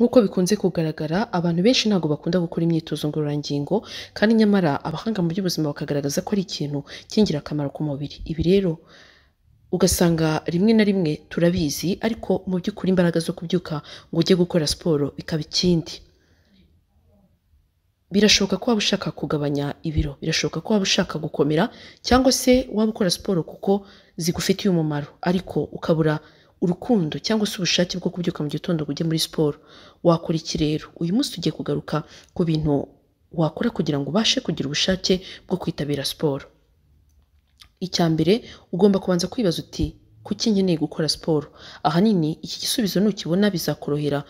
nk'uko bikunze kugaragara abantu benshi ntabwo bakunda gukora imyitozo ngororangingo kandi nyamara abahanga mu by'ubuzima bakagaragaza ko ari ikintu cy'ingirakamaro ku mubiri ibi rero ugasanga rimwe na rimwe turabizi ariko mu by'ukuri imbaraga zo kubyuka ngo ujye gukora siporo bikaba ikindi birashoboka ko waba ushaka kugabanya ibiro birashoboka ko waba ushaka gukomera cyangwa se waba ukora siporo kuko zigufitiye umumaro ariko ukabura urukundo cyangwa se ubushake bwo kubyuka mu gitondo ngo ujye muri siporo wakora iki rero uyu munsi tugiye kugaruka ku bintu wakora kugira ngo ubashe kugira ubushake bwo kwitabira siporo icya mbere ugomba kubanza kwibaza uti kuki nkeneye gukora siporo ahanini iki gisubizo nukibona bizakorohera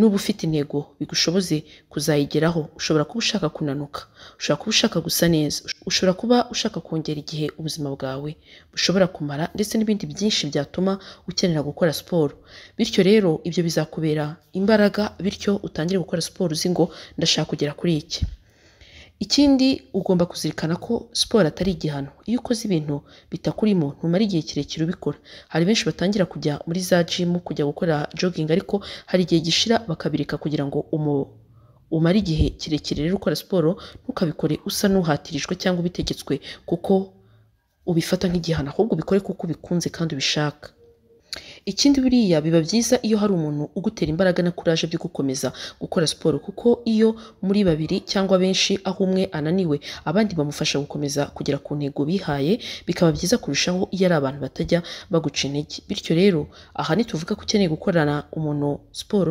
Nuba ufite intego bigushoboze kuzayigeraho ushobora kuba ushaka kunanuka ushobora kuba ushaka gusa neza ushobora kuba ushaka kongera igihe ubuzima bwawe bushobora kumara ndetse n'ibindi byinshi byatuma ukenera gukora siporo bityo rero ibyo bizakubera imbaraga bityo utangire gukora siporo uzi ngo ndashaka kugera kuri iki Ikindi ugomba kuzirikana ko siporo atari igihano iyo ukoze ibintu bitakurimo ntumara igihe kirekire ubikora hari benshi batangira kujya muri za jimu kujya gukora jogingi ariko hari igihe gishira bakabireka kugira ngo umare igihe kirekire rero ukora siporo ntukabikore usa n'uhatirijwe cyangwa ubitegetswe kuko ubifata nk'igihano ahubwo ubikore kuko ubikunze kandi ubishaka. Ikindi buriya biba byiza iyo hari umuntu ugutera imbaraga na kuraje byo gukomeza gukora siporo kuko iyo muri babiri cyangwa benshi aho umwe ananiwe abandi bamufasha gukomeza kugera ku ntego bihaye bikaba byiza kurushaho iyo ari abantu batajya baguca intege. Bityo rero aha ntituvuga ko ukeneye gukorana umuntu siporo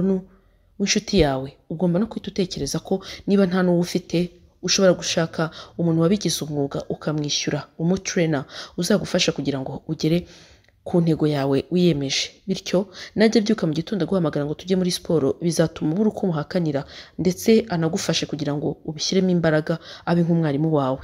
w'inshuti yawe ugomba no guhita utekereza ko niba nta n'uwo ufite ushobora gushaka umuntu wabigize umwuga ukamwishyura umuturena uzagufasha kugira ngo ugere ku ntego yawe wiyemeje bityo najya abyuka mu gitondo guhamagara ngo tujye muri siporo bizatuma ubura uko umuhakanira ndetse anagufashe kugira ngo ubishyiremo imbaraga abe nk'umwarimu wawe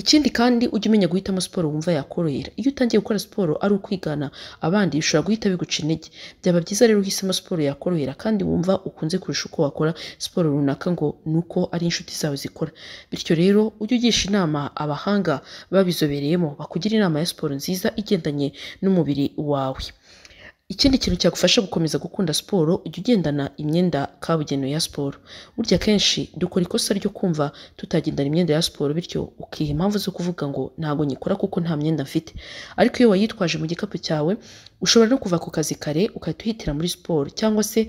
ikindi kandi ujye umenya guhitamo siporo wumva yakorohera iyo utangiye gukora siporo ari ukwigana abandi bishobora guhita biguca intege byaba byiza rero uhisemo siporo yakorohera kandi wumva ukunze kurusha uko wakora siporo runaka ngo ni uko ari inshuti zawe zikora bityo rero ujye ugisha inama abahanga babizobereyemo bakugira inama ya siporo nziza igendanye n'umubiri wawe Ikindi kintu cyagufasha gukomeza gukunda siporo ujya ugendana imyenda kabugenewe ya siporo. Burya kenshi dukora ikosa ryo kumva tutagendana imyenda ya siporo bityo ukiha impamvu zo kuvuga ngo ntabwo nyikora kuko nta myenda mfite. Ariko iyo wayitwaje mu gikapu cyawe ushobora no kuva ku kazi kare ugahita uhitira muri siporo cyangwa se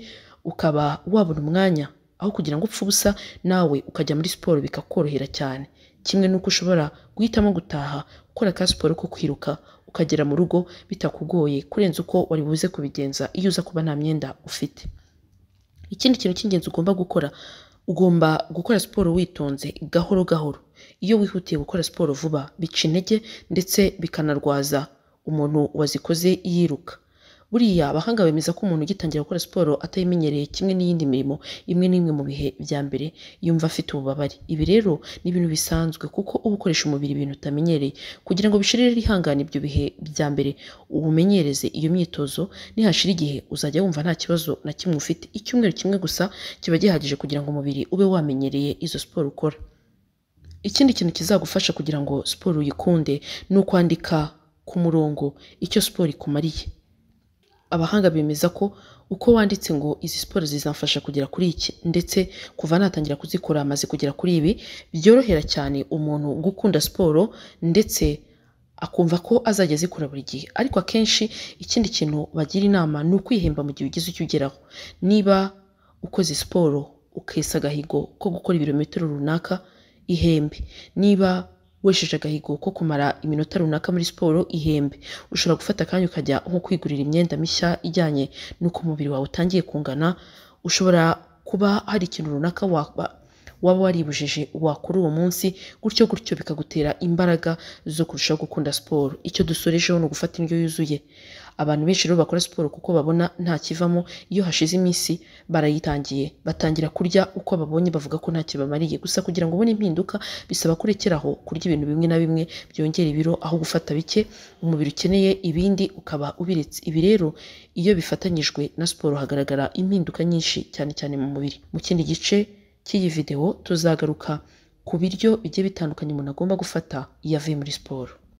ukaba wabona umwanya aho kugira ngo upfe ubusa nawe ukajya muri siporo bikakorohera cyane. Kimwe n'uko ushobora guhitamo gutaha ukora ka siporo ko kwiruka ukagera mu rugo bitakugoye kurenza uko wari buze kubigenza iyo uza kuba nta myenda ufite ikindi kintu cy'ingenzi ugomba gukora ugomba gukora siporo witonze gahoro gahoro iyo wihutiye gukora siporo vuba bica intege ndetse bikanarwaza umuntu wazikoze yiruka Buriya abahanga bemeza ko umuntu ugitangira gukora siporo atayimenyereye kimwe n'iyindi mirimo imwe n'imwe mu bihe bya mbere yumva afite ububabare. Ibi rero ni ibintu bisanzwe kuko uba ukoresha umubiri ibintu utamenyereye. Kugira ngo bishire rero ihangane ibyo bihe bya mbere ubumenyereze iyo myitozo, nihashira igihe uzajya wumva nta kibazo na kimwe ufite. Icyumweru kimwe gusa kiba gihagije kugira ngo umubiri ube wamenyereye izo siporo ukora. Ikindi kintu kizagufasha kugira ngo siporo uyikunde ni ukwandika ku murongo icyo siporo ikumariye. abahanga bemeza ko uko wanditse ngo izi siporo zizamfasha kugera kuri iki ndetse kuva natangira kuzikora amaze kugera kuri ibi byorohera cyane umuntu gukunda siporo ndetse akumva ko azajya azikora buri gihe ariko akenshi ikindi kintu bagira inama ni ukwihemba mu gihe ugize icyo ugeraho niba ukoze siporo ukesa agahigo ko gukora ibirometero runaka ihembe niba wesheje agahigo ko kumara iminota runaka muri siporo ihembe ushobora gufata akanya ukajya nko kwigurira imyenda mishya ijyanye n'uko umubiri wawe utangiye kungana ushobora kuba hari ikintu runaka waba waribujije kuri uwo munsi gutyo gutyo bikagutera imbaraga zo kurushaho gukunda siporo icyo dusorejeho ni ugufata indyo yuzuye abantu benshi rero bakora siporo kuko babona nta kivamo iyo hashize iminsi barayitangiye batangira kurya uko babonye bavuga ko ntacyo bamariye gusa kugira ngo ubone impinduka bisaba kurekeraho kurya ibintu bimwe na bimwe byongera ibiro aho gufata bike umubiri ukeneye ibindi ukaba ubiretse ibi rero iyo bifatanyijwe na siporo hagaragara impinduka nyinshi cyane cyane mu mubiri mu kindi gice cy'iyi videwo tuzagaruka ku biryo bigiye bitandukanye umuntu agomba gufata iyo avuye muri siporo